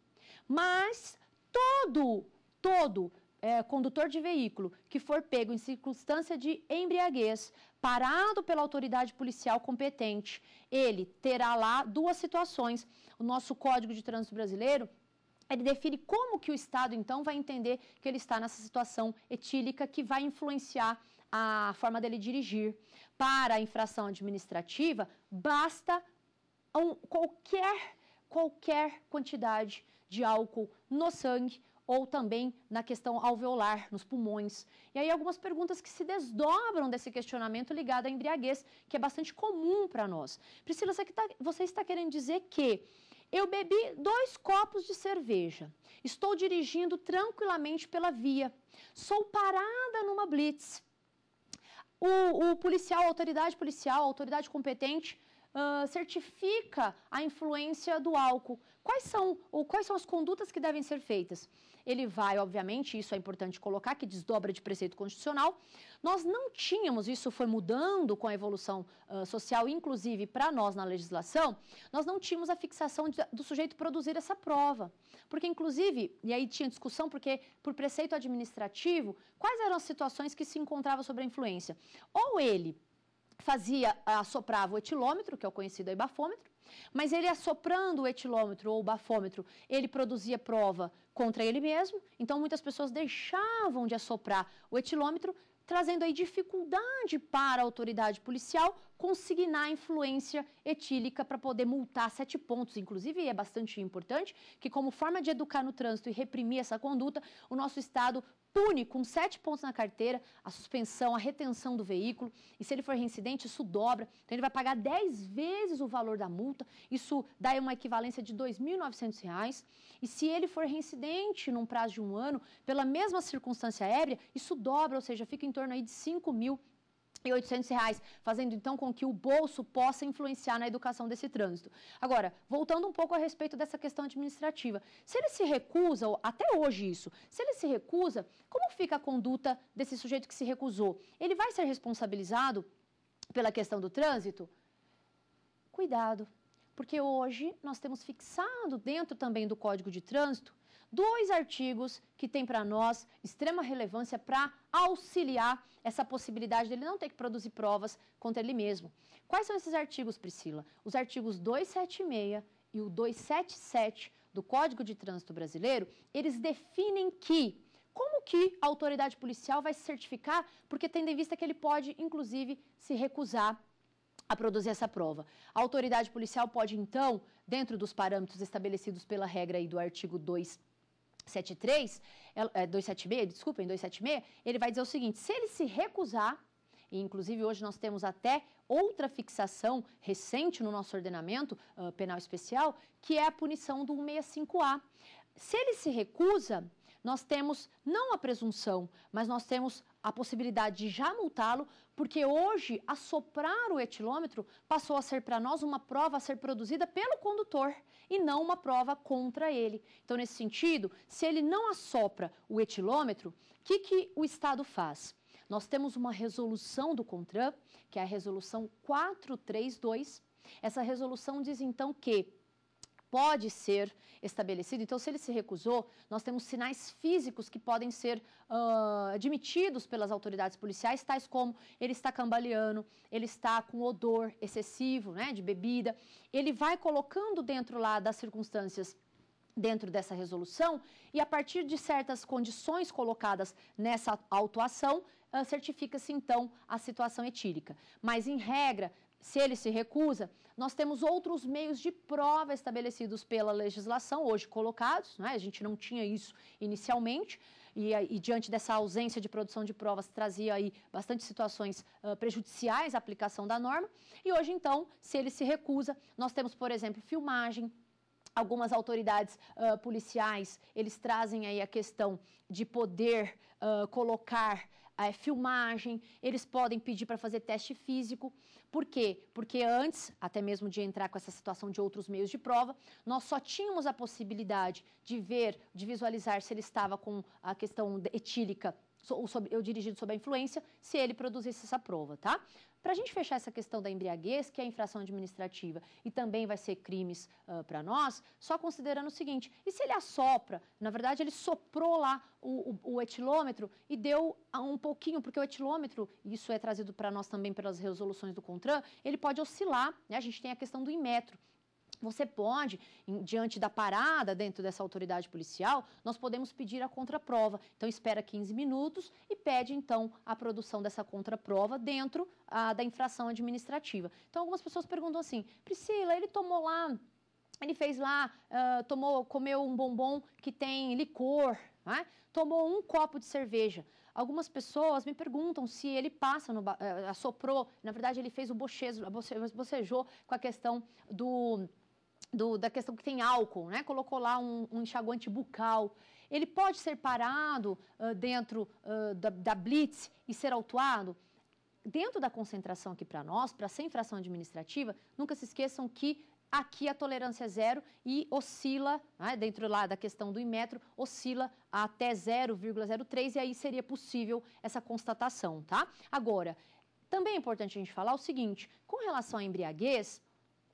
Mas todo, todo é, condutor de veículo que for pego em circunstância de embriaguez, parado pela autoridade policial competente, ele terá lá duas situações. O nosso Código de Trânsito Brasileiro ele define como que o Estado, então, vai entender que ele está nessa situação etílica que vai influenciar a forma dele dirigir. Para a infração administrativa, basta um, qualquer, qualquer quantidade de álcool no sangue ou também na questão alveolar, nos pulmões. E aí algumas perguntas que se desdobram desse questionamento ligado à embriaguez, que é bastante comum para nós. Priscila, você, tá, você está querendo dizer que eu bebi dois copos de cerveja, estou dirigindo tranquilamente pela via, sou parada numa blitz, o, o policial, a autoridade policial, a autoridade competente, Uh, certifica a influência do álcool. Quais são, ou quais são as condutas que devem ser feitas? ele vai, obviamente, isso é importante colocar, que desdobra de preceito constitucional. Nós não tínhamos, isso foi mudando com a evolução uh, social, inclusive para nós na legislação, nós não tínhamos a fixação de, do sujeito produzir essa prova. Porque, inclusive, e aí tinha discussão, porque por preceito administrativo, quais eram as situações que se encontrava sobre a influência? Ou ele fazia, assoprava o etilômetro, que é o conhecido aí bafômetro, mas ele assoprando o etilômetro ou o bafômetro, ele produzia prova contra ele mesmo. Então, muitas pessoas deixavam de assoprar o etilômetro, trazendo aí dificuldade para a autoridade policial consignar a influência etílica para poder multar sete pontos. Inclusive, é bastante importante que, como forma de educar no trânsito e reprimir essa conduta, o nosso Estado pune com sete pontos na carteira a suspensão, a retenção do veículo. E se ele for reincidente, isso dobra. Então ele vai pagar dez vezes o valor da multa. Isso dá uma equivalência de R$ 2.900. E se ele for reincidente num prazo de um ano, pela mesma circunstância ébria, isso dobra, ou seja, fica em torno aí de R$ 5.000 e 800 reais, fazendo então com que o bolso possa influenciar na educação desse trânsito. Agora, voltando um pouco a respeito dessa questão administrativa, se ele se recusa, até hoje isso, se ele se recusa, como fica a conduta desse sujeito que se recusou? Ele vai ser responsabilizado pela questão do trânsito? Cuidado, porque hoje nós temos fixado dentro também do Código de Trânsito dois artigos que têm para nós extrema relevância para auxiliar essa possibilidade dele não ter que produzir provas contra ele mesmo. Quais são esses artigos, Priscila? Os artigos 276 e o 277 do Código de Trânsito Brasileiro, eles definem que como que a autoridade policial vai se certificar, porque tendo em vista que ele pode, inclusive, se recusar a produzir essa prova. A autoridade policial pode, então, dentro dos parâmetros estabelecidos pela regra aí do artigo 2 273, é, 276, é, desculpem, 276, ele vai dizer o seguinte: se ele se recusar, e inclusive hoje nós temos até outra fixação recente no nosso ordenamento uh, penal especial, que é a punição do 165A. Se ele se recusa, nós temos não a presunção, mas nós temos a possibilidade de já multá-lo, porque hoje assoprar o etilômetro passou a ser para nós uma prova a ser produzida pelo condutor e não uma prova contra ele. Então, nesse sentido, se ele não assopra o etilômetro, o que, que o Estado faz? Nós temos uma resolução do CONTRAN, que é a resolução 432. Essa resolução diz então que pode ser estabelecido. Então, se ele se recusou, nós temos sinais físicos que podem ser uh, admitidos pelas autoridades policiais, tais como ele está cambaleando, ele está com odor excessivo né, de bebida. Ele vai colocando dentro lá das circunstâncias dentro dessa resolução e a partir de certas condições colocadas nessa autuação, ah, certifica-se então a situação etílica. Mas em regra, se ele se recusa, nós temos outros meios de prova estabelecidos pela legislação, hoje colocados, né? a gente não tinha isso inicialmente, e, e, diante dessa ausência de produção de provas trazia aí bastante situações uh, prejudiciais à aplicação da norma. E hoje, então, se ele se recusa, nós temos, por exemplo, filmagem, algumas autoridades uh, policiais eles trazem aí a questão de poder uh, colocar é, filmagem, eles podem pedir para fazer teste físico. Por quê? Porque antes, até mesmo de entrar com essa situação de outros meios de prova, nós só tínhamos a possibilidade de ver, de visualizar se ele estava com a questão etílica eu dirigido sob a influência, se ele produzisse essa prova, tá? Para a gente fechar essa questão da embriaguez, que é infração administrativa e também vai ser crimes uh, para nós, só considerando o seguinte: e se ele assopra? Na verdade, ele soprou lá o, o, o etilômetro e deu um pouquinho, porque o etilômetro, isso é trazido para nós também pelas resoluções do CONTRAN, ele pode oscilar, né? a gente tem a questão do imetro. Você pode, em, diante da parada dentro dessa autoridade policial, nós podemos pedir a contraprova. Então, espera 15 minutos e pede, então, a produção dessa contraprova dentro a, ah, da infração administrativa. Então, algumas pessoas perguntam assim, Priscila, ele tomou lá, ele fez lá, uh, tomou, comeu um bombom que tem licor, né? tomou um copo de cerveja. Algumas pessoas me perguntam se ele passa, no, uh, assoprou, na verdade ele fez o bochejo, bocejou com a questão do do, da questão que tem álcool, né? Colocou lá um, um enxaguante bucal. Ele pode ser parado uh, dentro uh, da, da, blitz e ser autuado? Dentro da concentração aqui para nós, para ser infração administrativa, nunca se esqueçam que aqui a tolerância é zero e oscila, né? dentro lá da questão do imetro, oscila até 0,03 e aí seria possível essa constatação, tá? Agora, também é importante a gente falar o seguinte, com relação à embriaguez,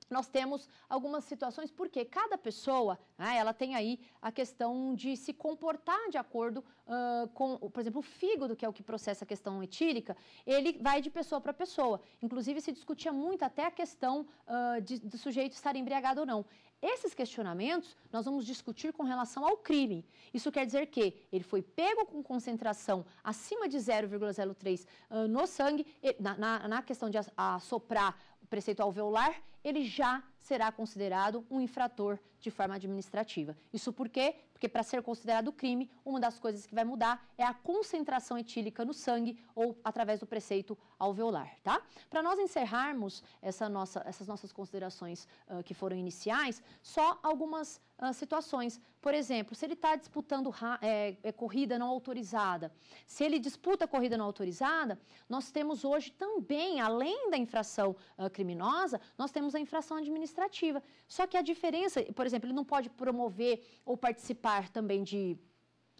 nós temos algumas situações, porque cada pessoa, né, ela tem aí a questão de se comportar de acordo uh, com, por exemplo, o fígado, que é o que processa a questão etílica, ele vai de pessoa para pessoa. Inclusive, se discutia muito até a questão uh, de, do sujeito estar embriagado ou não. Esses questionamentos nós vamos discutir com relação ao crime. Isso quer dizer que ele foi pego com concentração acima de 0,03 ah, no sangue, na, na, na questão de assoprar o preceito alveolar, ele já será considerado um infrator de forma administrativa. Isso porque porque para ser considerado crime, uma das coisas que vai mudar é a concentração etílica no sangue ou através do preceito alveolar, tá? Para nós encerrarmos essa nossa, essas nossas considerações uh, que foram iniciais, só algumas uh, situações. Por exemplo, se ele está disputando é, é, corrida não autorizada, se ele disputa corrida não autorizada, nós temos hoje também, além da infração uh, criminosa, nós temos a infração administrativa. Só que a diferença, por exemplo, ele não pode promover ou participar também de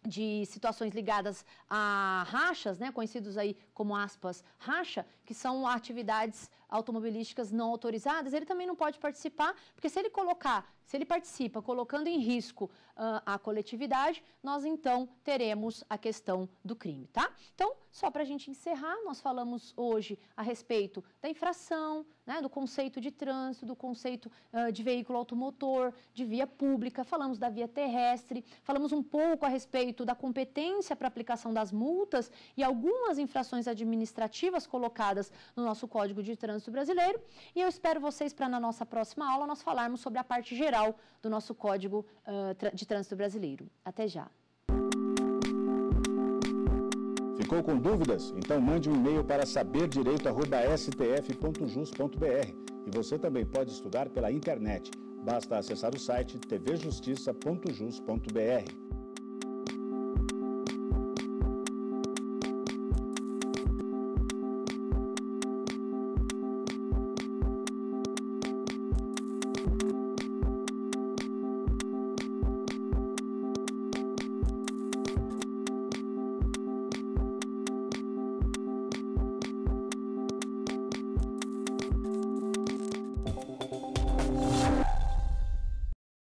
de situações ligadas a rachas, né, conhecidos aí como aspas racha, que são atividades automobilísticas não autorizadas, ele também não pode participar, porque se ele colocar, se ele participa colocando em risco uh, a coletividade, nós então teremos a questão do crime, tá? Então, só para a gente encerrar, nós falamos hoje a respeito da infração, né, do conceito de trânsito, do conceito uh, de veículo automotor, de via pública, falamos da via terrestre, falamos um pouco a respeito da competência para aplicação das multas e algumas infrações administrativas colocadas no nosso Código de Trânsito trânsito brasileiro. E eu espero vocês para na nossa próxima aula nós falarmos sobre a parte geral do nosso Código uh, de Trânsito Brasileiro. Até já! Ficou com dúvidas? Então mande um e-mail para saberdireito.stf.jus.br e você também pode estudar pela internet. Basta acessar o site tvjustiça.jus.br.